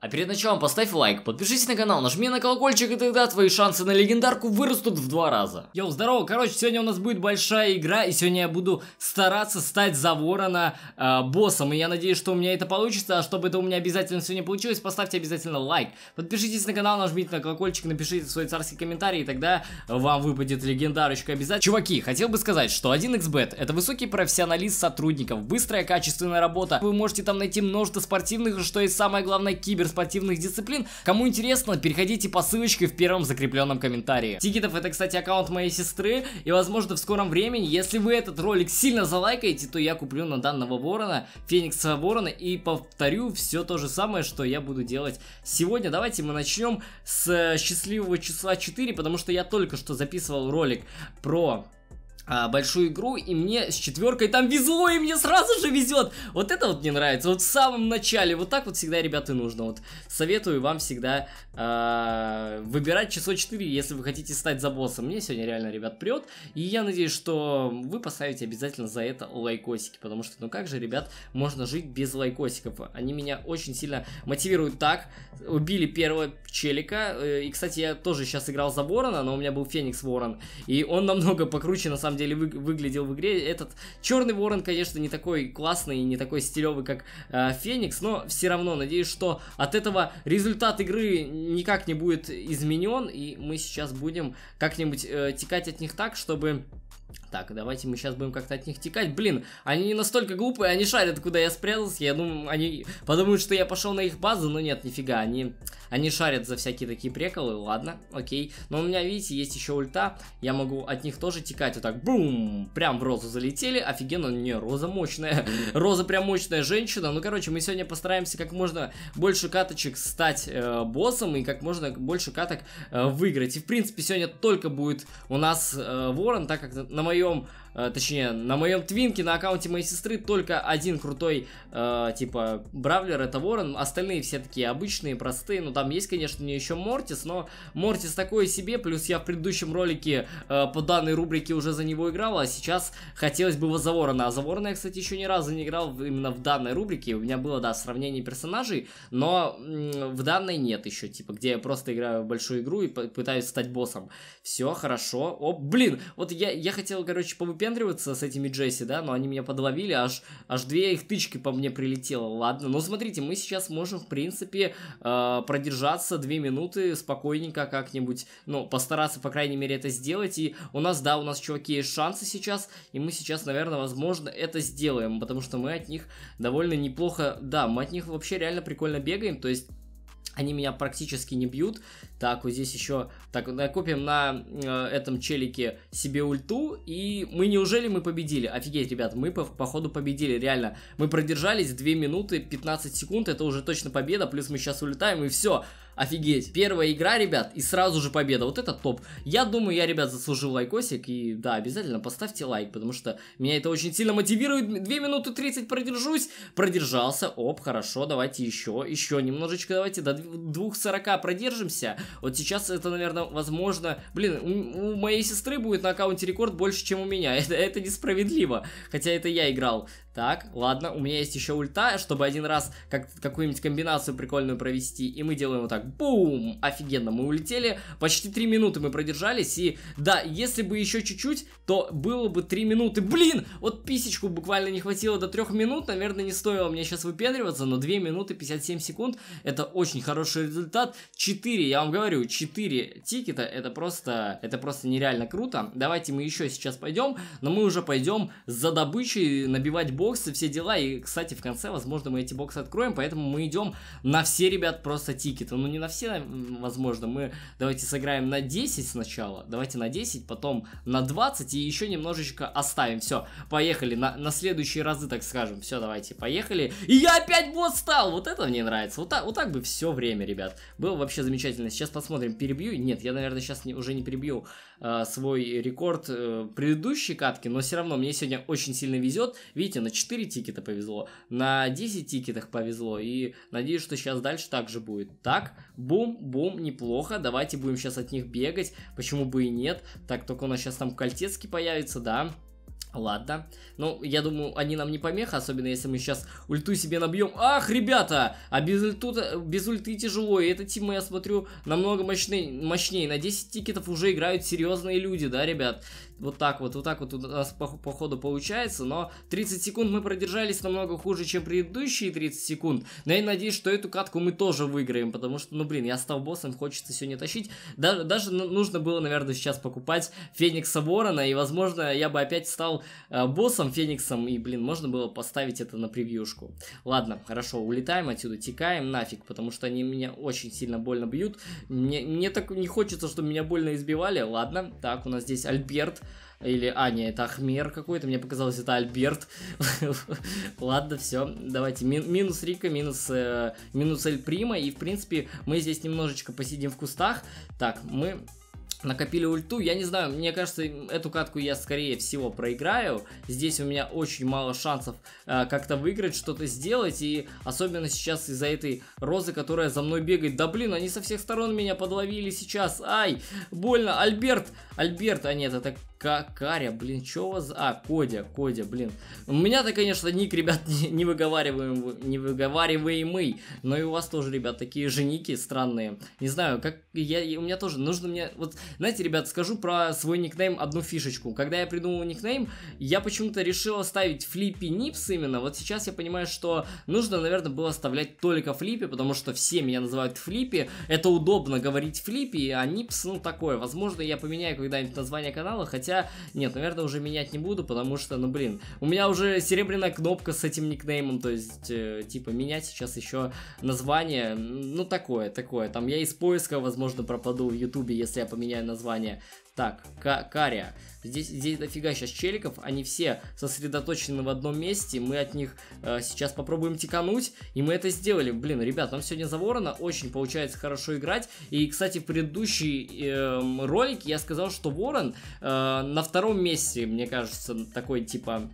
А перед началом поставь лайк, подпишись на канал, нажми на колокольчик, и тогда твои шансы на легендарку вырастут в два раза. Йоу, здорово, короче, сегодня у нас будет большая игра, и сегодня я буду стараться стать за ворона э, боссом, и я надеюсь, что у меня это получится, а чтобы это у меня обязательно сегодня получилось, поставьте обязательно лайк, подпишитесь на канал, нажмите на колокольчик, напишите свой царский комментарий, и тогда вам выпадет легендарочка обязательно. Чуваки, хотел бы сказать, что 1xbet это высокий профессионалист сотрудников, быстрая качественная работа, вы можете там найти множество спортивных, что и самое главное, кибер киберспортивных дисциплин. Кому интересно, переходите по ссылочке в первом закрепленном комментарии. Тикетов это, кстати, аккаунт моей сестры, и возможно в скором времени, если вы этот ролик сильно залайкаете, то я куплю на данного ворона, феникса ворона, и повторю все то же самое, что я буду делать сегодня. Давайте мы начнем с э, счастливого числа 4, потому что я только что записывал ролик про а, большую игру, и мне с четверкой там везло, и мне сразу же везет. Вот это вот мне нравится, вот в самом начале, вот так вот всегда, ребята, нужно. Вот советую вам всегда э, выбирать число 4, если вы хотите стать за боссом. Мне сегодня реально, ребят, прет, и я надеюсь, что вы поставите обязательно за это лайкосики, потому что, ну как же, ребят, можно жить без лайкосиков. Они меня очень сильно мотивируют так. Убили первого челика, э, и, кстати, я тоже сейчас играл за Ворона, но у меня был Феникс Ворон, и он намного покруче, на самом деле вы, выглядел в игре. Этот черный ворон, конечно, не такой классный и не такой стилевый, как э, Феникс, но все равно надеюсь, что от этого результат игры никак не будет изменен, и мы сейчас будем как-нибудь э, текать от них так, чтобы так, давайте мы сейчас будем как-то от них текать. Блин, они не настолько глупые, они шарят, куда я спрятался. Я думаю, они подумают, что я пошел на их базу, но нет, нифига. Они, они шарят за всякие такие приколы, ладно, окей. Но у меня, видите, есть еще ульта. Я могу от них тоже текать вот так, бум, прям в розу залетели. Офигенно, не, роза мощная. Роза прям мощная женщина. Ну, короче, мы сегодня постараемся как можно больше каточек стать э, боссом и как можно больше каток э, выиграть. И, в принципе, сегодня только будет у нас э, ворон, так как на моей 用 Э, точнее, на моем твинке, на аккаунте моей сестры только один крутой, э, типа, бравлер, это Ворон, остальные все такие обычные, простые, ну там есть, конечно, мне еще Мортис, но Мортис такой себе, плюс я в предыдущем ролике э, по данной рубрике уже за него играл, а сейчас хотелось бы его за Ворона, а за Ворона я, кстати, еще ни разу не играл именно в данной рубрике, у меня было, да, сравнение персонажей, но в данной нет еще, типа, где я просто играю в большую игру и пытаюсь стать боссом. Все, хорошо. О, блин, вот я, я хотел, короче, повыпить выпендриваться с этими Джесси, да, но они меня подловили, аж, аж две их тычки по мне прилетело, ладно. Но смотрите, мы сейчас можем, в принципе, э, продержаться две минуты спокойненько как-нибудь, ну, постараться, по крайней мере, это сделать. И у нас, да, у нас, чуваки, есть шансы сейчас, и мы сейчас, наверное, возможно, это сделаем, потому что мы от них довольно неплохо, да, мы от них вообще реально прикольно бегаем, то есть они меня практически не бьют. Так, вот здесь еще... Так, накопим на э, этом челике себе ульту. И мы неужели мы победили? Офигеть, ребят, мы по, походу победили, реально. Мы продержались 2 минуты 15 секунд, это уже точно победа. Плюс мы сейчас улетаем, и все. Офигеть. Первая игра, ребят, и сразу же победа. Вот это топ. Я думаю, я, ребят, заслужил лайкосик. И да, обязательно поставьте лайк, потому что меня это очень сильно мотивирует. Две минуты 30 продержусь. Продержался. Оп, хорошо, давайте еще, еще немножечко. Давайте до 2.40 продержимся. Вот сейчас это, наверное, возможно... Блин, у, у моей сестры будет на аккаунте рекорд больше, чем у меня. Это, это несправедливо. Хотя это я играл так, ладно, у меня есть еще ульта, чтобы один раз как какую-нибудь комбинацию прикольную провести. И мы делаем вот так. Бум! Офигенно, мы улетели. Почти 3 минуты мы продержались. И да, если бы еще чуть-чуть, то было бы 3 минуты. Блин! Вот писечку буквально не хватило до 3 минут. Наверное, не стоило мне сейчас выпендриваться, но 2 минуты 57 секунд. Это очень хороший результат. 4, я вам говорю, 4 тикета. Это просто, это просто нереально круто. Давайте мы еще сейчас пойдем, но мы уже пойдем за добычей набивать бомбу боксы, все дела. И, кстати, в конце, возможно, мы эти боксы откроем, поэтому мы идем на все, ребят, просто тикеты. Ну, не на все, возможно, мы давайте сыграем на 10 сначала, давайте на 10, потом на 20 и еще немножечко оставим. Все, поехали, на, на следующие разы, так скажем. Все, давайте, поехали. И я опять бот стал! Вот это мне нравится. Вот так, вот так бы все время, ребят. Было вообще замечательно. Сейчас посмотрим, перебью. Нет, я, наверное, сейчас не, уже не перебью э, свой рекорд э, предыдущей катки, но все равно мне сегодня очень сильно везет. Видите, на 4 тикета повезло, на 10 тикетах повезло, и надеюсь, что сейчас дальше так же будет. Так, бум, бум, неплохо, давайте будем сейчас от них бегать, почему бы и нет. Так, только у нас сейчас там Кольцецкий появится, да, Ладно. Ну, я думаю, они нам не помеха, особенно если мы сейчас ульту себе набьем. Ах, ребята! А без, ульту, без ульты тяжело, и этот тим, я смотрю, намного мощнее, мощнее. На 10 тикетов уже играют серьезные люди, да, ребят? Вот так вот, вот так вот у нас по, по ходу получается, но 30 секунд мы продержались намного хуже, чем предыдущие 30 секунд, но я надеюсь, что эту катку мы тоже выиграем, потому что, ну блин, я стал боссом, хочется сегодня тащить, даже, даже нужно было, наверное, сейчас покупать Феникса Ворона, и, возможно, я бы опять стал э, боссом Фениксом, и, блин, можно было поставить это на превьюшку. Ладно, хорошо, улетаем отсюда, текаем нафиг, потому что они меня очень сильно больно бьют, мне, мне так не хочется, чтобы меня больно избивали, ладно, так, у нас здесь Альберт, или, а, не, это Ахмер какой-то, мне показалось, это Альберт. Ладно, все, давайте. минус Рика, минус, э, минус Эль Прима. И, в принципе, мы здесь немножечко посидим в кустах. Так, мы накопили ульту. Я не знаю, мне кажется, эту катку я скорее всего проиграю. Здесь у меня очень мало шансов э, как-то выиграть, что-то сделать. И особенно сейчас из-за этой розы, которая за мной бегает. Да блин, они со всех сторон меня подловили сейчас. Ай, больно. Альберт, Альберт, а нет, это Какаря, блин, чё у вас... А, Кодя, Кодя, блин. У меня-то, конечно, ник, ребят, не, не, выговариваем, не выговариваемый, но и у вас тоже, ребят, такие же ники странные. Не знаю, как... Я, у меня тоже нужно мне... Вот, знаете, ребят, скажу про свой никнейм одну фишечку. Когда я придумал никнейм, я почему-то решил оставить Флиппи Нипс именно. Вот сейчас я понимаю, что нужно, наверное, было оставлять только Флиппи, потому что все меня называют Флиппи. Это удобно говорить Флиппи, а Нипс, ну, такое. Возможно, я поменяю когда-нибудь название канала, хотя Хотя, нет, наверное, уже менять не буду, потому что, ну, блин, у меня уже серебряная кнопка с этим никнеймом, то есть, э, типа, менять сейчас еще название, ну, такое, такое. Там я из поиска, возможно, пропаду в Ютубе, если я поменяю название. Так, Кария. Здесь, здесь дофига сейчас челиков, они все сосредоточены в одном месте, мы от них э, сейчас попробуем тикануть, и мы это сделали. Блин, ребят, нам сегодня за Ворона очень получается хорошо играть, и, кстати, в предыдущий э, ролик я сказал, что Ворон э, на втором месте, мне кажется, такой типа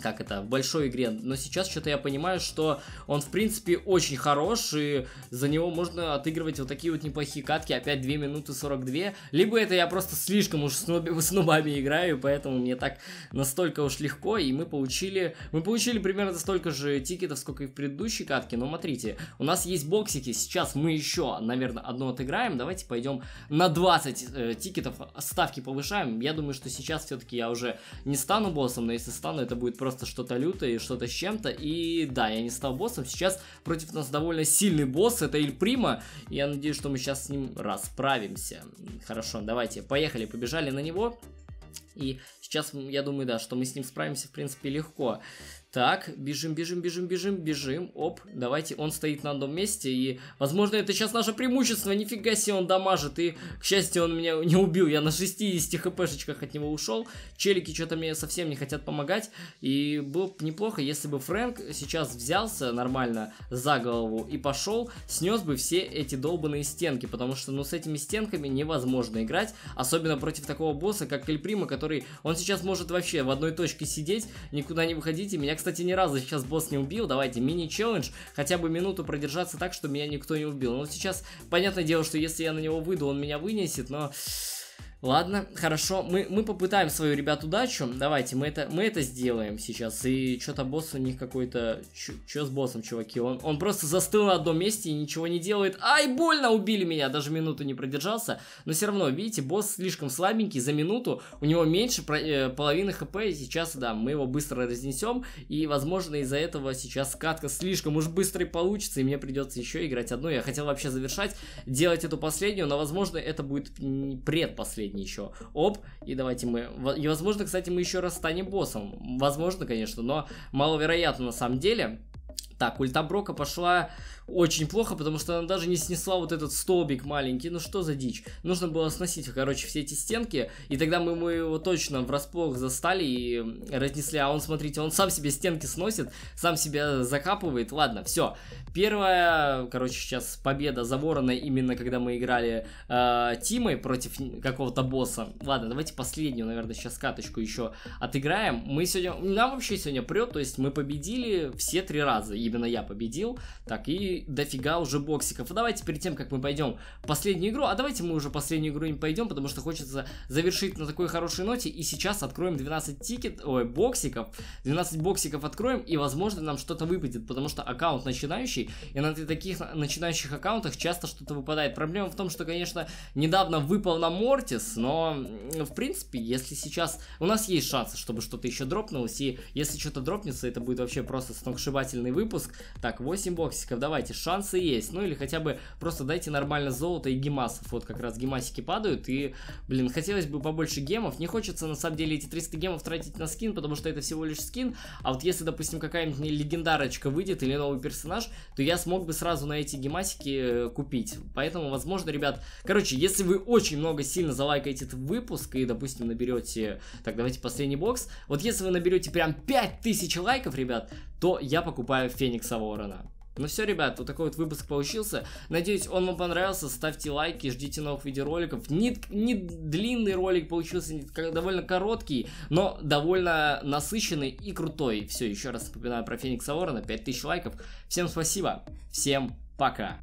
как это, в большой игре. Но сейчас что-то я понимаю, что он, в принципе, очень хорош, и за него можно отыгрывать вот такие вот неплохие катки, опять 2 минуты 42. Либо это я просто слишком уж с, нубами играю, поэтому мне так настолько уж легко, и мы получили, мы получили примерно столько же тикетов, сколько и в предыдущей катке, но смотрите, у нас есть боксики, сейчас мы еще, наверное, одно отыграем, давайте пойдем на 20 э, тикетов, ставки повышаем, я думаю, что сейчас все-таки я уже не стану боссом, но если стану, это будет просто просто что-то лютое и что-то с чем-то. И да, я не стал боссом. Сейчас против нас довольно сильный босс, это Иль Прима. Я надеюсь, что мы сейчас с ним расправимся. Хорошо, давайте, поехали, побежали на него. И сейчас, я думаю, да, что мы с ним справимся, в принципе, легко. Так, бежим, бежим, бежим, бежим, бежим. Оп, давайте, он стоит на одном месте. И, возможно, это сейчас наше преимущество. Нифига себе, он дамажит. И, к счастью, он меня не убил. Я на 60 хпшечках от него ушел. Челики что-то мне совсем не хотят помогать. И было бы неплохо, если бы Фрэнк сейчас взялся нормально за голову и пошел, снес бы все эти долбанные стенки. Потому что, ну, с этими стенками невозможно играть. Особенно против такого босса, как Эль который... Он сейчас может вообще в одной точке сидеть, никуда не выходить. И меня, кстати, ни разу сейчас босс не убил. Давайте, мини-челлендж. Хотя бы минуту продержаться так, что меня никто не убил. Но сейчас, понятное дело, что если я на него выйду, он меня вынесет, но... Ладно, хорошо, мы, мы попытаем свою, ребят, удачу. Давайте, мы это, мы это сделаем сейчас. И что-то босс у них какой-то... Что с боссом, чуваки? Он, он просто застыл на одном месте и ничего не делает. Ай, больно, убили меня, даже минуту не продержался. Но все равно, видите, босс слишком слабенький, за минуту у него меньше про, э, половины хп. И сейчас, да, мы его быстро разнесем. И, возможно, из-за этого сейчас скатка слишком уж быстрой получится. И мне придется еще играть одну. Я хотел вообще завершать, делать эту последнюю, но, возможно, это будет предпоследняя последний еще. Оп, и давайте мы... И, возможно, кстати, мы еще раз станем боссом. Возможно, конечно, но маловероятно на самом деле. Так, ульта Брока пошла очень плохо, потому что она даже не снесла вот этот столбик маленький. Ну что за дичь? Нужно было сносить, короче, все эти стенки, и тогда мы, мы его точно врасплох застали и разнесли. А он, смотрите, он сам себе стенки сносит, сам себя закапывает. Ладно, все. Первая, короче, сейчас победа за Ворона, именно когда мы играли э, Тимой против какого-то босса. Ладно, давайте последнюю, наверное, сейчас каточку еще отыграем. Мы сегодня... Нам вообще сегодня прет, то есть мы победили все три раза именно я победил. Так, и дофига уже боксиков. И ну, давайте перед тем, как мы пойдем в последнюю игру, а давайте мы уже последнюю игру не пойдем, потому что хочется завершить на такой хорошей ноте. И сейчас откроем 12 тикет, ой, боксиков. 12 боксиков откроем, и возможно нам что-то выпадет, потому что аккаунт начинающий, и на таких начинающих аккаунтах часто что-то выпадает. Проблема в том, что, конечно, недавно выпал на Мортис, но, в принципе, если сейчас... У нас есть шансы, чтобы что-то еще дропнулось, и если что-то дропнется, это будет вообще просто сногсшибательный выпад выпуск. Так, 8 боксиков, давайте, шансы есть. Ну или хотя бы просто дайте нормально золото и гемасов. Вот как раз гемасики падают. И, блин, хотелось бы побольше гемов. Не хочется на самом деле эти 300 гемов тратить на скин, потому что это всего лишь скин. А вот если, допустим, какая-нибудь легендарочка выйдет или новый персонаж, то я смог бы сразу на эти гемасики э, купить. Поэтому, возможно, ребят... Короче, если вы очень много сильно залайкаете этот выпуск и, допустим, наберете... Так, давайте последний бокс. Вот если вы наберете прям 5000 лайков, ребят, то я покупаю Феникса Ворона. Ну все, ребят, вот такой вот выпуск получился. Надеюсь, он вам понравился. Ставьте лайки, ждите новых видеороликов. Не, не длинный ролик получился, довольно короткий, но довольно насыщенный и крутой. Все, еще раз напоминаю про Феникса Ворона. 5000 лайков. Всем спасибо, всем пока.